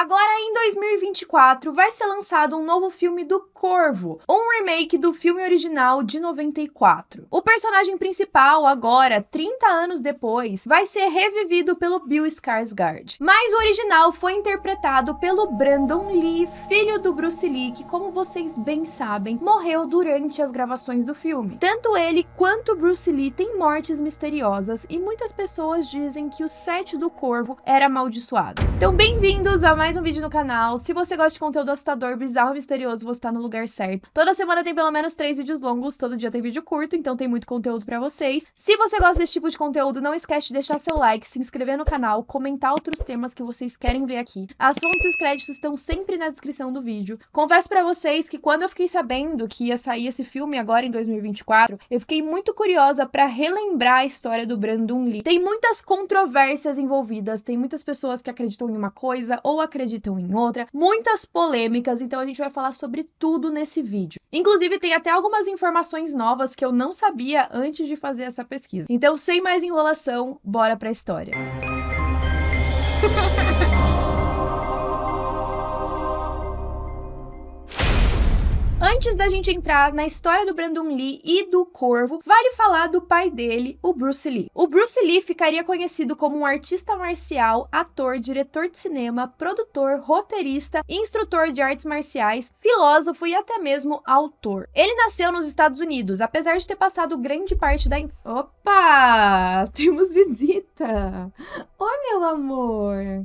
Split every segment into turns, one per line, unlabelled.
Agora em 2024 vai ser lançado um novo filme do Corvo, um remake do filme original de 94. O personagem principal, agora 30 anos depois, vai ser revivido pelo Bill Skarsgård. Mas o original foi interpretado pelo Brandon Lee, filho do Bruce Lee, que como vocês bem sabem, morreu durante as gravações do filme. Tanto ele quanto Bruce Lee têm mortes misteriosas e muitas pessoas dizem que o set do Corvo era amaldiçoado. Então bem-vindos a mais mais um vídeo no canal. Se você gosta de conteúdo assustador, bizarro, misterioso, você tá no lugar certo. Toda semana tem pelo menos três vídeos longos, todo dia tem vídeo curto, então tem muito conteúdo para vocês. Se você gosta desse tipo de conteúdo, não esquece de deixar seu like, se inscrever no canal, comentar outros temas que vocês querem ver aqui. As fontes e os créditos estão sempre na descrição do vídeo. Confesso para vocês que quando eu fiquei sabendo que ia sair esse filme agora em 2024, eu fiquei muito curiosa para relembrar a história do Brandon Lee. Tem muitas controvérsias envolvidas, tem muitas pessoas que acreditam em uma coisa ou acreditam acreditam em outra, muitas polêmicas, então a gente vai falar sobre tudo nesse vídeo. Inclusive, tem até algumas informações novas que eu não sabia antes de fazer essa pesquisa. Então, sem mais enrolação, bora pra história. antes da gente entrar na história do Brandon Lee e do Corvo, vale falar do pai dele, o Bruce Lee. O Bruce Lee ficaria conhecido como um artista marcial, ator, diretor de cinema, produtor, roteirista, instrutor de artes marciais, filósofo e até mesmo autor. Ele nasceu nos Estados Unidos, apesar de ter passado grande parte da. Opa! Temos visita! Oi, meu amor!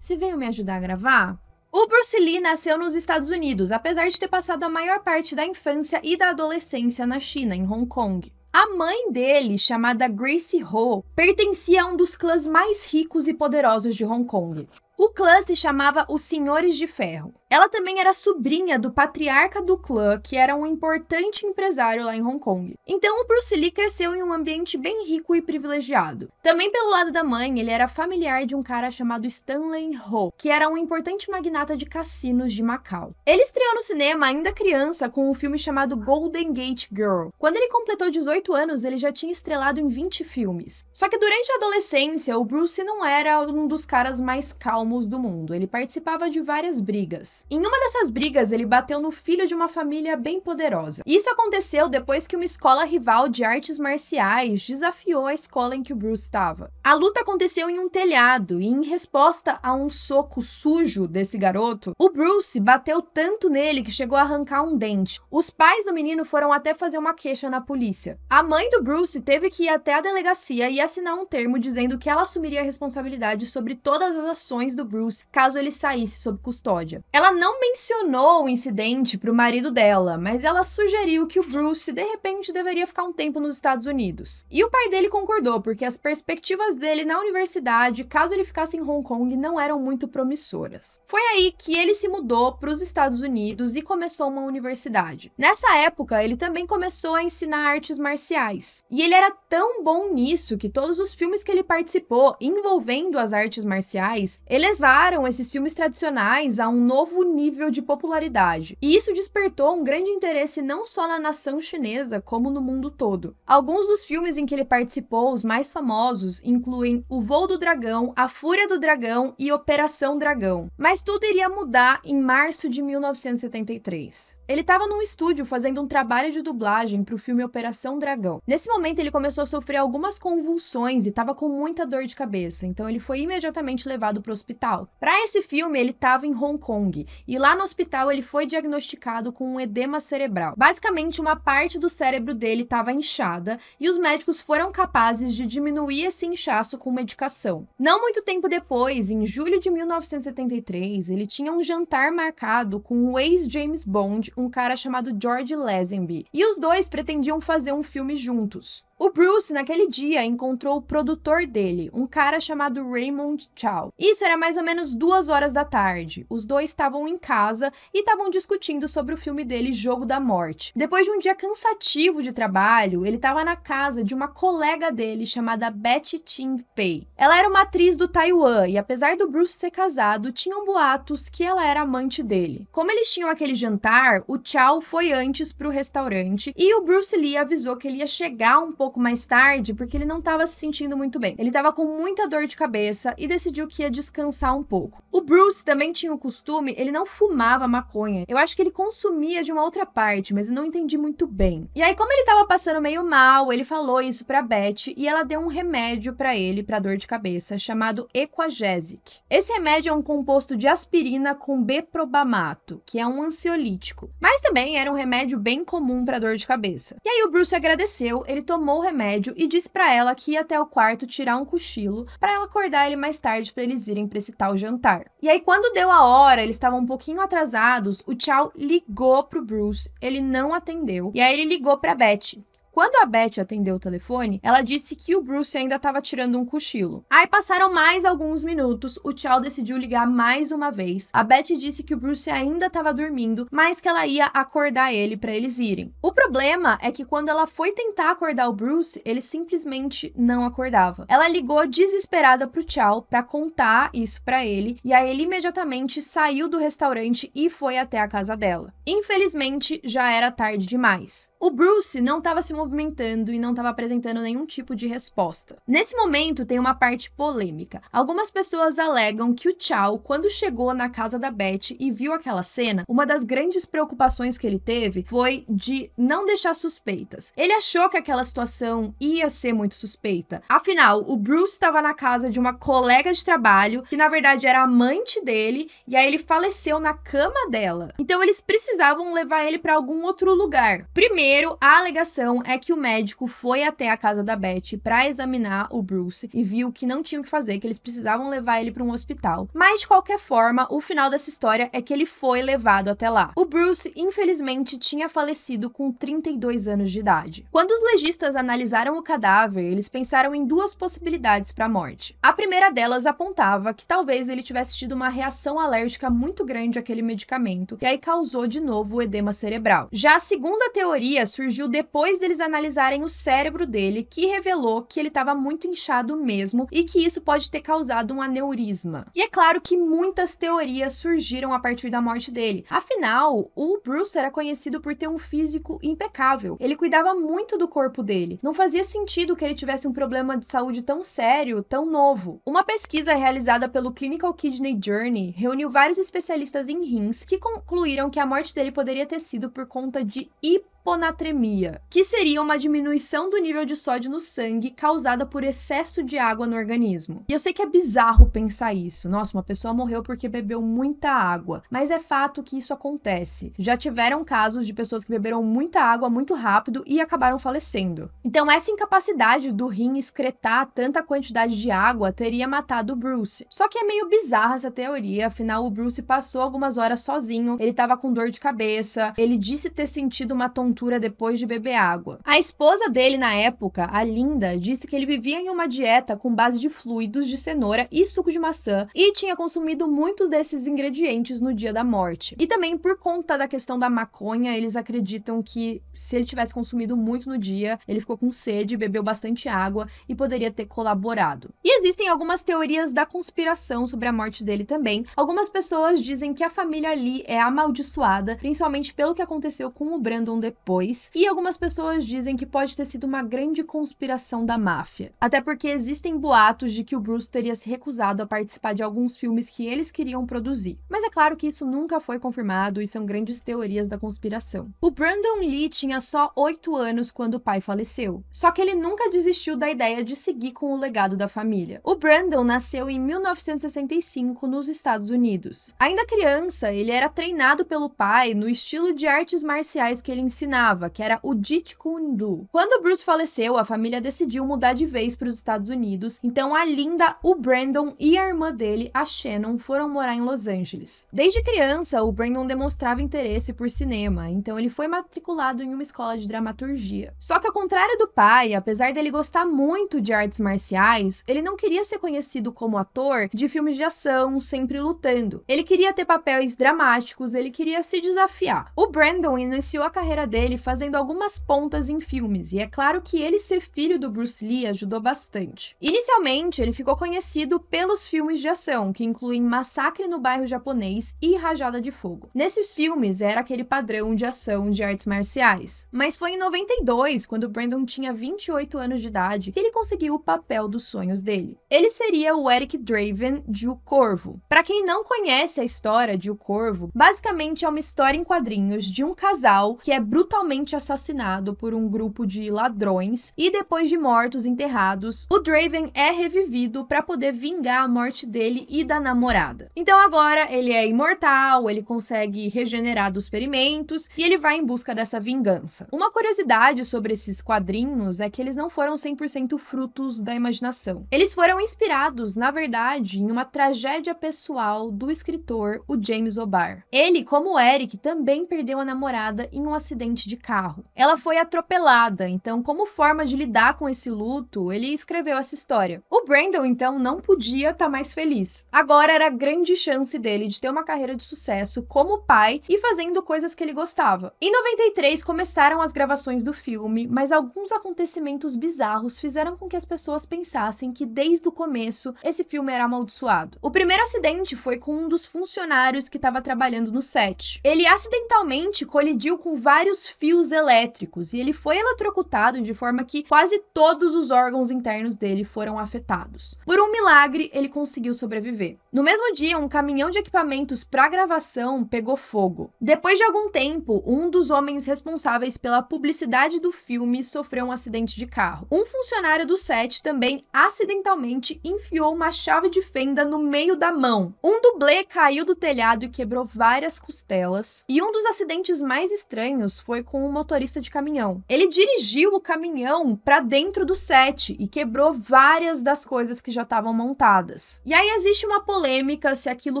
Você veio me ajudar a gravar? O Bruce Lee nasceu nos Estados Unidos, apesar de ter passado a maior parte da infância e da adolescência na China, em Hong Kong. A mãe dele, chamada Grace Ho, pertencia a um dos clãs mais ricos e poderosos de Hong Kong. O clã se chamava os Senhores de Ferro. Ela também era sobrinha do patriarca do clã, que era um importante empresário lá em Hong Kong. Então, o Bruce Lee cresceu em um ambiente bem rico e privilegiado. Também pelo lado da mãe, ele era familiar de um cara chamado Stanley Ho, que era um importante magnata de cassinos de Macau. Ele estreou no cinema ainda criança com um filme chamado Golden Gate Girl. Quando ele completou 18 anos, ele já tinha estrelado em 20 filmes. Só que durante a adolescência, o Bruce não era um dos caras mais calmos do mundo. Ele participava de várias brigas. Em uma dessas brigas, ele bateu no filho de uma família bem poderosa. Isso aconteceu depois que uma escola rival de artes marciais desafiou a escola em que o Bruce estava. A luta aconteceu em um telhado e, em resposta a um soco sujo desse garoto, o Bruce bateu tanto nele que chegou a arrancar um dente. Os pais do menino foram até fazer uma queixa na polícia. A mãe do Bruce teve que ir até a delegacia e assinar um termo dizendo que ela assumiria a responsabilidade sobre todas as ações do Bruce caso ele saísse sob custódia. Ela ela não mencionou o incidente para o marido dela, mas ela sugeriu que o Bruce de repente deveria ficar um tempo nos Estados Unidos. E o pai dele concordou, porque as perspectivas dele na universidade, caso ele ficasse em Hong Kong, não eram muito promissoras. Foi aí que ele se mudou para os Estados Unidos e começou uma universidade. Nessa época, ele também começou a ensinar artes marciais. E ele era tão bom nisso que todos os filmes que ele participou envolvendo as artes marciais elevaram esses filmes tradicionais a um novo novo nível de popularidade. E isso despertou um grande interesse não só na nação chinesa, como no mundo todo. Alguns dos filmes em que ele participou, os mais famosos, incluem O Voo do Dragão, A Fúria do Dragão e Operação Dragão. Mas tudo iria mudar em março de 1973. Ele estava num estúdio fazendo um trabalho de dublagem para o filme Operação Dragão. Nesse momento, ele começou a sofrer algumas convulsões e estava com muita dor de cabeça, então ele foi imediatamente levado para o hospital. Para esse filme, ele estava em Hong Kong e lá no hospital ele foi diagnosticado com um edema cerebral. Basicamente, uma parte do cérebro dele estava inchada e os médicos foram capazes de diminuir esse inchaço com medicação. Não muito tempo depois, em julho de 1973, ele tinha um jantar marcado com o ex-James Bond, um cara chamado George Lazenby, e os dois pretendiam fazer um filme juntos. O Bruce, naquele dia, encontrou o produtor dele, um cara chamado Raymond Chow. Isso era mais ou menos duas horas da tarde. Os dois estavam em casa e estavam discutindo sobre o filme dele, Jogo da Morte. Depois de um dia cansativo de trabalho, ele estava na casa de uma colega dele chamada Betty Ting Pei. Ela era uma atriz do Taiwan e, apesar do Bruce ser casado, tinham boatos que ela era amante dele. Como eles tinham aquele jantar, o tchau foi antes pro restaurante e o Bruce Lee avisou que ele ia chegar um pouco mais tarde porque ele não estava se sentindo muito bem. Ele estava com muita dor de cabeça e decidiu que ia descansar um pouco. O Bruce também tinha o costume, ele não fumava maconha. Eu acho que ele consumia de uma outra parte, mas eu não entendi muito bem. E aí, como ele estava passando meio mal, ele falou isso para Beth e ela deu um remédio para ele para dor de cabeça chamado Equagesic. Esse remédio é um composto de aspirina com B-probamato, que é um ansiolítico. Mas também era um remédio bem comum para dor de cabeça. E aí o Bruce agradeceu, ele tomou o remédio e disse para ela que ia até o quarto tirar um cochilo para ela acordar ele mais tarde para eles irem para esse tal jantar. E aí quando deu a hora, eles estavam um pouquinho atrasados, o Tchau ligou pro Bruce, ele não atendeu. E aí ele ligou para Betty. Quando a Beth atendeu o telefone, ela disse que o Bruce ainda estava tirando um cochilo. Aí passaram mais alguns minutos, o Tchau decidiu ligar mais uma vez. A Beth disse que o Bruce ainda estava dormindo, mas que ela ia acordar ele para eles irem. O problema é que quando ela foi tentar acordar o Bruce, ele simplesmente não acordava. Ela ligou desesperada pro Tchau para contar isso para ele, e aí ele imediatamente saiu do restaurante e foi até a casa dela. Infelizmente, já era tarde demais. O Bruce não estava se movimentando e não estava apresentando nenhum tipo de resposta. Nesse momento tem uma parte polêmica. Algumas pessoas alegam que o Chow, quando chegou na casa da Beth e viu aquela cena, uma das grandes preocupações que ele teve foi de não deixar suspeitas. Ele achou que aquela situação ia ser muito suspeita. Afinal, o Bruce estava na casa de uma colega de trabalho que na verdade era amante dele e aí ele faleceu na cama dela. Então eles precisavam levar ele para algum outro lugar. Primeiro Primeiro, a alegação é que o médico foi até a casa da Beth para examinar o Bruce e viu que não tinha o que fazer, que eles precisavam levar ele para um hospital. Mas de qualquer forma, o final dessa história é que ele foi levado até lá. O Bruce, infelizmente, tinha falecido com 32 anos de idade. Quando os legistas analisaram o cadáver, eles pensaram em duas possibilidades para a morte. A primeira delas apontava que talvez ele tivesse tido uma reação alérgica muito grande àquele medicamento e aí causou de novo o edema cerebral. Já a segunda teoria teoria surgiu depois deles analisarem o cérebro dele, que revelou que ele estava muito inchado mesmo e que isso pode ter causado um aneurisma. E é claro que muitas teorias surgiram a partir da morte dele. Afinal, o Bruce era conhecido por ter um físico impecável. Ele cuidava muito do corpo dele. Não fazia sentido que ele tivesse um problema de saúde tão sério, tão novo. Uma pesquisa realizada pelo Clinical Kidney Journey reuniu vários especialistas em rins que concluíram que a morte dele poderia ter sido por conta de hipo hiponatremia, que seria uma diminuição do nível de sódio no sangue causada por excesso de água no organismo. E eu sei que é bizarro pensar isso. Nossa, uma pessoa morreu porque bebeu muita água, mas é fato que isso acontece. Já tiveram casos de pessoas que beberam muita água muito rápido e acabaram falecendo. Então, essa incapacidade do rim excretar tanta quantidade de água teria matado o Bruce. Só que é meio bizarra essa teoria, afinal o Bruce passou algumas horas sozinho, ele tava com dor de cabeça, ele disse ter sentido uma tontura depois de beber água. A esposa dele na época, a Linda, disse que ele vivia em uma dieta com base de fluidos de cenoura e suco de maçã e tinha consumido muitos desses ingredientes no dia da morte. E também por conta da questão da maconha, eles acreditam que se ele tivesse consumido muito no dia, ele ficou com sede, bebeu bastante água e poderia ter colaborado. E existem algumas teorias da conspiração sobre a morte dele também. Algumas pessoas dizem que a família Lee é amaldiçoada, principalmente pelo que aconteceu com o Brandon depois depois, e algumas pessoas dizem que pode ter sido uma grande conspiração da máfia. Até porque existem boatos de que o Bruce teria se recusado a participar de alguns filmes que eles queriam produzir. Mas é claro que isso nunca foi confirmado e são grandes teorias da conspiração. O Brandon Lee tinha só 8 anos quando o pai faleceu, só que ele nunca desistiu da ideia de seguir com o legado da família. O Brandon nasceu em 1965 nos Estados Unidos. Ainda criança, ele era treinado pelo pai no estilo de artes marciais que ele ensinava dominava, que era o Jeet Kune Quando Bruce faleceu, a família decidiu mudar de vez para os Estados Unidos, então a Linda, o Brandon e a irmã dele, a Shannon, foram morar em Los Angeles. Desde criança, o Brandon demonstrava interesse por cinema, então ele foi matriculado em uma escola de dramaturgia. Só que, ao contrário do pai, apesar dele gostar muito de artes marciais, ele não queria ser conhecido como ator de filmes de ação, sempre lutando. Ele queria ter papéis dramáticos, ele queria se desafiar. O Brandon iniciou a carreira dele dele fazendo algumas pontas em filmes, e é claro que ele ser filho do Bruce Lee ajudou bastante. Inicialmente, ele ficou conhecido pelos filmes de ação, que incluem Massacre no Bairro Japonês e Rajada de Fogo. Nesses filmes era aquele padrão de ação de artes marciais. Mas foi em 92, quando Brandon tinha 28 anos de idade, que ele conseguiu o papel dos sonhos dele. Ele seria o Eric Draven de O Corvo. Para quem não conhece a história de O Corvo, basicamente é uma história em quadrinhos de um casal que é brutalmente brutalmente assassinado por um grupo de ladrões e depois de mortos enterrados, o Draven é revivido para poder vingar a morte dele e da namorada. Então agora ele é imortal, ele consegue regenerar dos ferimentos e ele vai em busca dessa vingança. Uma curiosidade sobre esses quadrinhos é que eles não foram 100% frutos da imaginação. Eles foram inspirados, na verdade, em uma tragédia pessoal do escritor, o James O'Barr. Ele, como Eric, também perdeu a namorada em um acidente acidente de carro. Ela foi atropelada, então, como forma de lidar com esse luto, ele escreveu essa história. O Brandon, então, não podia estar tá mais feliz. Agora era a grande chance dele de ter uma carreira de sucesso como pai e fazendo coisas que ele gostava. Em 93 começaram as gravações do filme, mas alguns acontecimentos bizarros fizeram com que as pessoas pensassem que desde o começo esse filme era amaldiçoado. O primeiro acidente foi com um dos funcionários que estava trabalhando no set. Ele acidentalmente colidiu com vários fios elétricos e ele foi eletrocutado de forma que quase todos os órgãos internos dele foram afetados. Por um milagre, ele conseguiu sobreviver. No mesmo dia, um caminhão de equipamentos para gravação pegou fogo. Depois de algum tempo, um dos homens responsáveis pela publicidade do filme sofreu um acidente de carro. Um funcionário do set também acidentalmente enfiou uma chave de fenda no meio da mão. Um dublê caiu do telhado e quebrou várias costelas. E um dos acidentes mais estranhos foi com um motorista de caminhão. Ele dirigiu o caminhão para dentro do set e quebrou várias das coisas que já estavam montadas. E aí existe uma polêmica se aquilo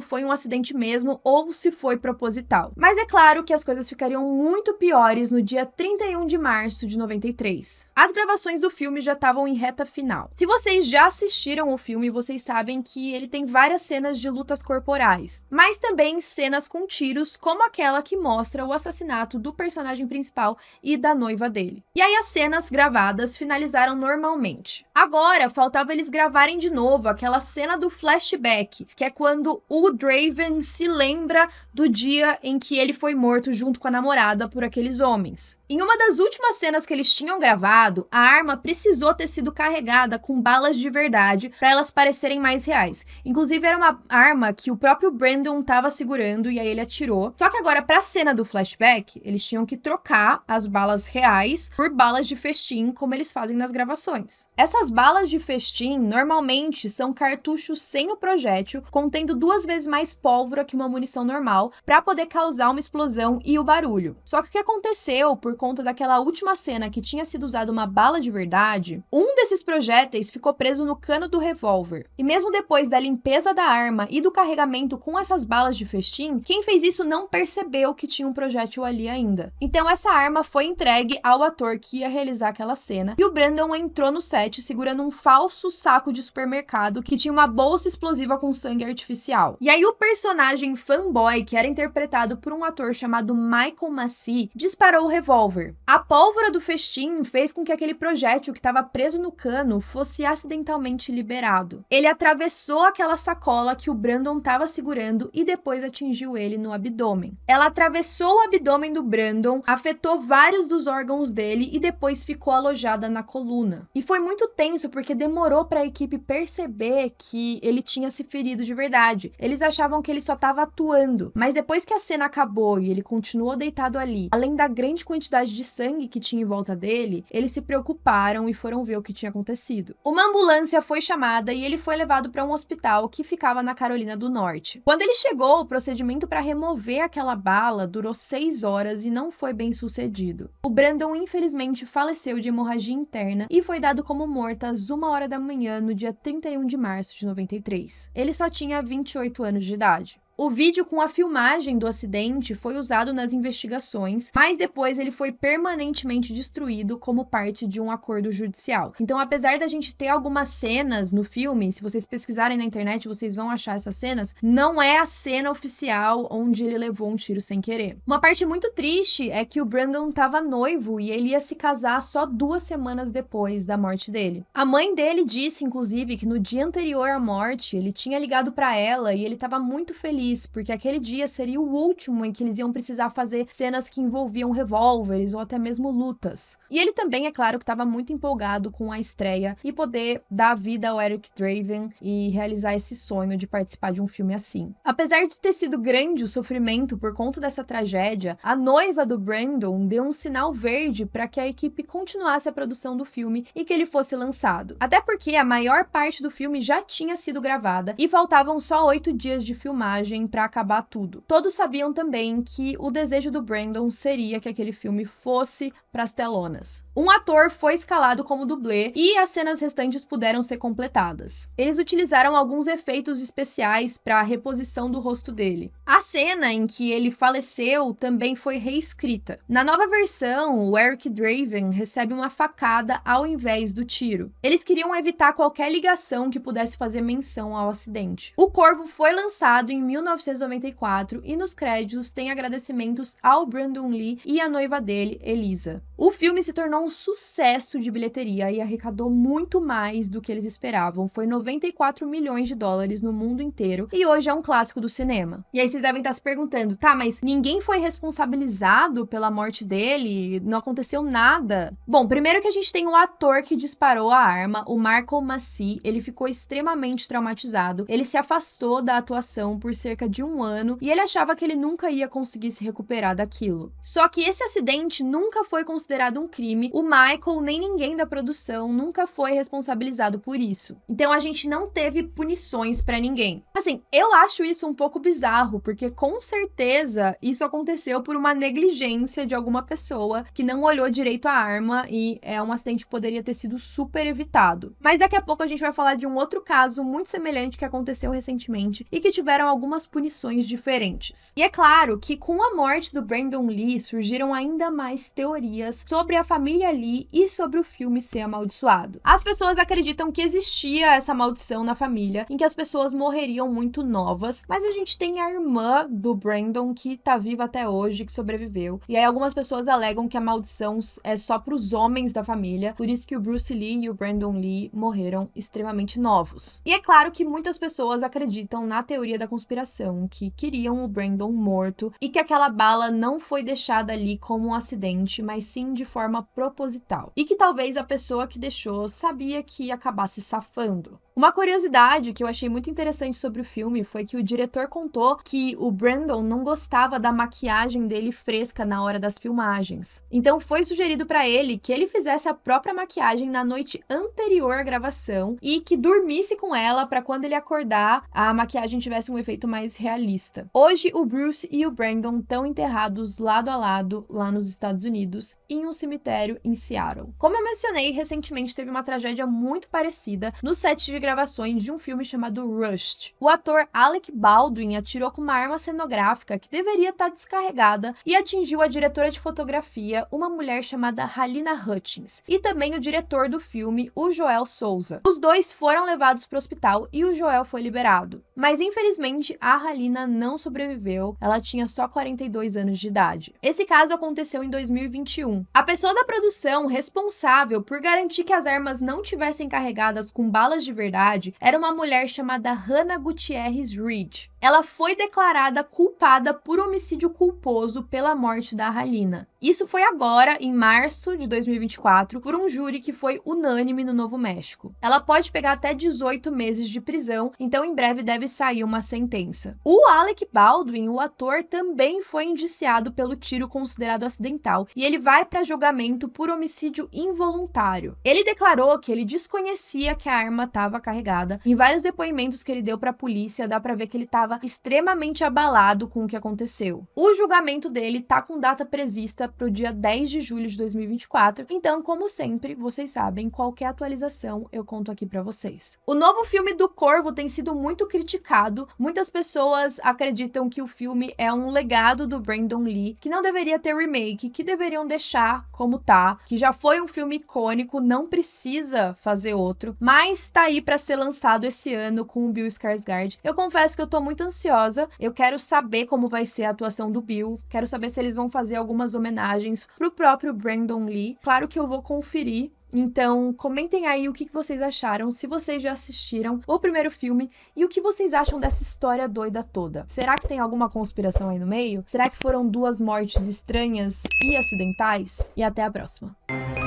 foi um acidente mesmo ou se foi proposital. Mas é claro que as coisas ficariam muito piores no dia 31 de março de 93. As gravações do filme já estavam em reta final. Se vocês já assistiram o filme, vocês sabem que ele tem várias cenas de lutas corporais, mas também cenas com tiros, como aquela que mostra o assassinato do personagem principal e da noiva dele. E aí as cenas gravadas finalizaram normalmente. Agora faltava eles gravarem de novo aquela cena do flashback, que é quando o Draven se lembra do dia em que ele foi morto junto com a namorada por aqueles homens. Em uma das últimas cenas que eles tinham gravado, a arma precisou ter sido carregada com balas de verdade para elas parecerem mais reais. Inclusive era uma arma que o próprio Brandon estava segurando e aí ele atirou. Só que agora para a cena do flashback, eles tinham que trocar as balas reais por balas de festim, como eles fazem nas gravações. Essas balas de festim normalmente são cartuchos sem o projétil, contendo duas vezes mais pólvora que uma munição normal, para poder causar uma explosão e o barulho. Só que o que aconteceu por conta daquela última cena que tinha sido usada uma bala de verdade, um desses projéteis ficou preso no cano do revólver. E mesmo depois da limpeza da arma e do carregamento com essas balas de festim, quem fez isso não percebeu que tinha um projétil ali ainda. Então então essa arma foi entregue ao ator que ia realizar aquela cena e o Brandon entrou no set segurando um falso saco de supermercado que tinha uma bolsa explosiva com sangue artificial. E aí o personagem fanboy, que era interpretado por um ator chamado Michael Massey, disparou o revólver. A pólvora do festim fez com que aquele projétil que estava preso no cano fosse acidentalmente liberado. Ele atravessou aquela sacola que o Brandon estava segurando e depois atingiu ele no abdômen. Ela atravessou o abdômen do Brandon, afetou vários dos órgãos dele e depois ficou alojada na coluna. E foi muito tenso porque demorou para a equipe perceber que ele tinha se ferido de verdade. Eles achavam que ele só estava atuando, mas depois que a cena acabou e ele continuou deitado ali, além da grande quantidade de sangue que tinha em volta dele, eles se preocuparam e foram ver o que tinha acontecido. Uma ambulância foi chamada e ele foi levado para um hospital que ficava na Carolina do Norte. Quando ele chegou, o procedimento para remover aquela bala durou seis horas e não foi bem bem-sucedido. O Brandon infelizmente faleceu de hemorragia interna e foi dado como morto às 1 hora da manhã no dia 31 de março de 93. Ele só tinha 28 anos de idade. O vídeo com a filmagem do acidente foi usado nas investigações, mas depois ele foi permanentemente destruído como parte de um acordo judicial. Então, apesar da gente ter algumas cenas no filme, se vocês pesquisarem na internet, vocês vão achar essas cenas, não é a cena oficial onde ele levou um tiro sem querer. Uma parte muito triste é que o Brandon estava noivo e ele ia se casar só duas semanas depois da morte dele. A mãe dele disse, inclusive, que no dia anterior à morte, ele tinha ligado para ela e ele estava muito feliz feliz, porque aquele dia seria o último em que eles iam precisar fazer cenas que envolviam revólveres ou até mesmo lutas. E ele também, é claro, que estava muito empolgado com a estreia e poder dar vida ao Eric Draven e realizar esse sonho de participar de um filme assim. Apesar de ter sido grande o sofrimento por conta dessa tragédia, a noiva do Brandon deu um sinal verde para que a equipe continuasse a produção do filme e que ele fosse lançado. Até porque a maior parte do filme já tinha sido gravada e faltavam só oito dias de filmagem para acabar tudo. Todos sabiam também que o desejo do Brandon seria que aquele filme fosse para as telonas. Um ator foi escalado como dublê e as cenas restantes puderam ser completadas. Eles utilizaram alguns efeitos especiais para a reposição do rosto dele. A cena em que ele faleceu também foi reescrita. Na nova versão, o Eric Draven recebe uma facada ao invés do tiro. Eles queriam evitar qualquer ligação que pudesse fazer menção ao acidente. O Corvo foi lançado em 1994 e nos créditos tem agradecimentos ao Brandon Lee e à noiva dele, Elisa. O filme se tornou um sucesso de bilheteria e arrecadou muito mais do que eles esperavam. Foi 94 milhões de dólares no mundo inteiro e hoje é um clássico do cinema. E aí vocês devem estar se perguntando, tá, mas ninguém foi responsabilizado pela morte dele? Não aconteceu nada? Bom, primeiro que a gente tem o um ator que disparou a arma, o Michael Massey, ele ficou extremamente traumatizado, ele se afastou da atuação por cerca de um ano e ele achava que ele nunca ia conseguir se recuperar daquilo. Só que esse acidente nunca foi considerado um crime o Michael nem ninguém da produção nunca foi responsabilizado por isso. Então a gente não teve punições para ninguém. Assim, eu acho isso um pouco bizarro, porque com certeza isso aconteceu por uma negligência de alguma pessoa que não olhou direito a arma e é um acidente que poderia ter sido super evitado. Mas daqui a pouco a gente vai falar de um outro caso muito semelhante que aconteceu recentemente e que tiveram algumas punições diferentes. E é claro que com a morte do Brandon Lee surgiram ainda mais teorias sobre a família ele ali e sobre o filme ser amaldiçoado. As pessoas acreditam que existia essa maldição na família, em que as pessoas morreriam muito novas, mas a gente tem a irmã do Brandon que tá viva até hoje, que sobreviveu. E aí algumas pessoas alegam que a maldição é só para os homens da família, por isso que o Bruce Lee e o Brandon Lee morreram extremamente novos. E é claro que muitas pessoas acreditam na teoria da conspiração, que queriam o Brandon morto e que aquela bala não foi deixada ali como um acidente, mas sim de forma proposital proposital e que talvez a pessoa que deixou sabia que ia acabar se safando. Uma curiosidade que eu achei muito interessante sobre o filme foi que o diretor contou que o Brandon não gostava da maquiagem dele fresca na hora das filmagens. Então foi sugerido para ele que ele fizesse a própria maquiagem na noite anterior à gravação e que dormisse com ela para quando ele acordar a maquiagem tivesse um efeito mais realista. Hoje o Bruce e o Brandon estão enterrados lado a lado lá nos Estados Unidos em um cemitério em Seattle. Como eu mencionei, recentemente teve uma tragédia muito parecida no set de gravações de um filme chamado Rust. O ator Alec Baldwin atirou com uma arma cenográfica que deveria estar descarregada e atingiu a diretora de fotografia, uma mulher chamada Halina Hutchins, e também o diretor do filme, o Joel Souza. Os dois foram levados para o hospital e o Joel foi liberado. Mas infelizmente a Halina não sobreviveu, ela tinha só 42 anos de idade. Esse caso aconteceu em 2021. A pessoa da produção responsável por garantir que as armas não tivessem carregadas com balas de verdade verdade, era uma mulher chamada Hannah Gutierrez Reed ela foi declarada culpada por homicídio culposo pela morte da Halina. Isso foi agora, em março de 2024, por um júri que foi unânime no Novo México. Ela pode pegar até 18 meses de prisão, então em breve deve sair uma sentença. O Alec Baldwin, o ator, também foi indiciado pelo tiro considerado acidental e ele vai para julgamento por homicídio involuntário. Ele declarou que ele desconhecia que a arma estava carregada. Em vários depoimentos que ele deu para a polícia, dá para ver que ele estava estava extremamente abalado com o que aconteceu. O julgamento dele tá com data prevista para o dia 10 de julho de 2024, então, como sempre, vocês sabem, qualquer atualização eu conto aqui para vocês. O novo filme do Corvo tem sido muito criticado, muitas pessoas acreditam que o filme é um legado do Brandon Lee, que não deveria ter remake, que deveriam deixar como tá, que já foi um filme icônico, não precisa fazer outro, mas tá aí para ser lançado esse ano com o Bill Skarsgård. Eu confesso que eu tô muito ansiosa. Eu quero saber como vai ser a atuação do Bill. Quero saber se eles vão fazer algumas homenagens pro próprio Brandon Lee. Claro que eu vou conferir então, comentem aí o que vocês acharam, se vocês já assistiram o primeiro filme e o que vocês acham dessa história doida toda. Será que tem alguma conspiração aí no meio? Será que foram duas mortes estranhas e acidentais? E até a próxima.